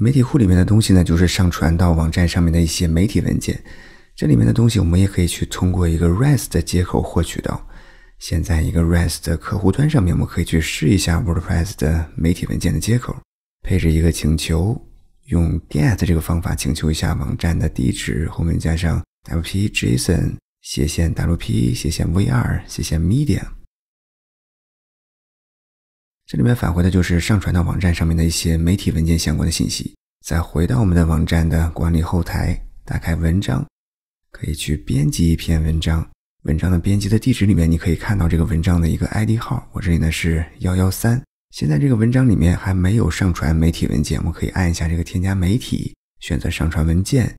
媒体库里面的东西呢，就是上传到网站上面的一些媒体文件。这里面的东西我们也可以去通过一个 REST 的接口获取到。现在一个 REST 的客户端上面，我们可以去试一下 WordPress 的媒体文件的接口。配置一个请求，用 GET 这个方法请求一下网站的地址，后面加上 wp-json 斜线 wp 斜线 v r 斜线 media。这里面返回的就是上传到网站上面的一些媒体文件相关的信息。再回到我们的网站的管理后台，打开文章，可以去编辑一篇文章。文章的编辑的地址里面，你可以看到这个文章的一个 ID 号。我这里呢是幺幺三。现在这个文章里面还没有上传媒体文件，我们可以按一下这个添加媒体，选择上传文件，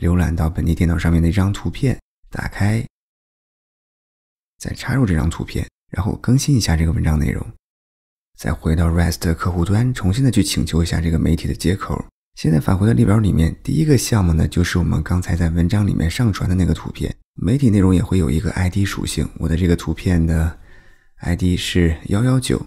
浏览到本地电脑上面的一张图片，打开，再插入这张图片，然后更新一下这个文章内容。再回到 REST 客户端，重新的去请求一下这个媒体的接口。现在返回的列表里面，第一个项目呢，就是我们刚才在文章里面上传的那个图片。媒体内容也会有一个 ID 属性，我的这个图片的 ID 是幺幺九。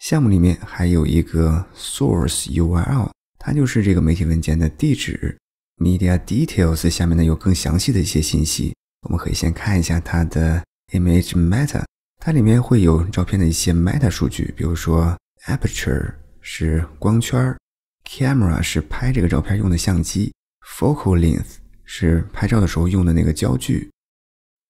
项目里面还有一个 Source URL，它就是这个媒体文件的地址。Media Details 下面呢有更详细的一些信息，我们可以先看一下它的。Image Meta，它里面会有照片的一些 Meta 数据，比如说 Aperture 是光圈，Camera 是拍这个照片用的相机，Focal Length 是拍照的时候用的那个焦距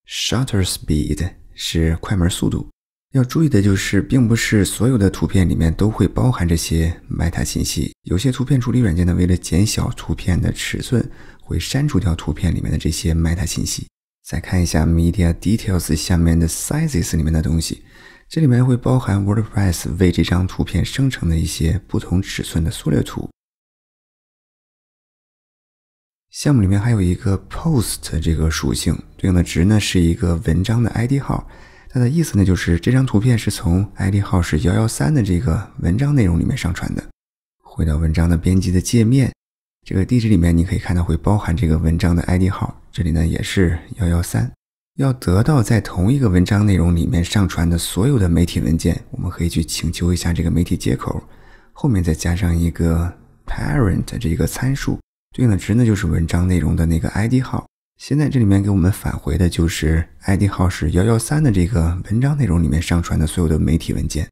，Shutter Speed 是快门速度。要注意的就是，并不是所有的图片里面都会包含这些 Meta 信息，有些图片处理软件呢，为了减小图片的尺寸，会删除掉图片里面的这些 Meta 信息。再看一下 media details 下面的 sizes 里面的东西，这里面会包含 WordPress 为这张图片生成的一些不同尺寸的缩略图。项目里面还有一个 post 这个属性，对应的值呢是一个文章的 ID 号，它的意思呢就是这张图片是从 ID 号是幺幺三的这个文章内容里面上传的。回到文章的编辑的界面。这个地址里面你可以看到会包含这个文章的 ID 号，这里呢也是幺幺三。要得到在同一个文章内容里面上传的所有的媒体文件，我们可以去请求一下这个媒体接口，后面再加上一个 parent 这个参数，对应的值呢就是文章内容的那个 ID 号。现在这里面给我们返回的就是 ID 号是幺幺三的这个文章内容里面上传的所有的媒体文件。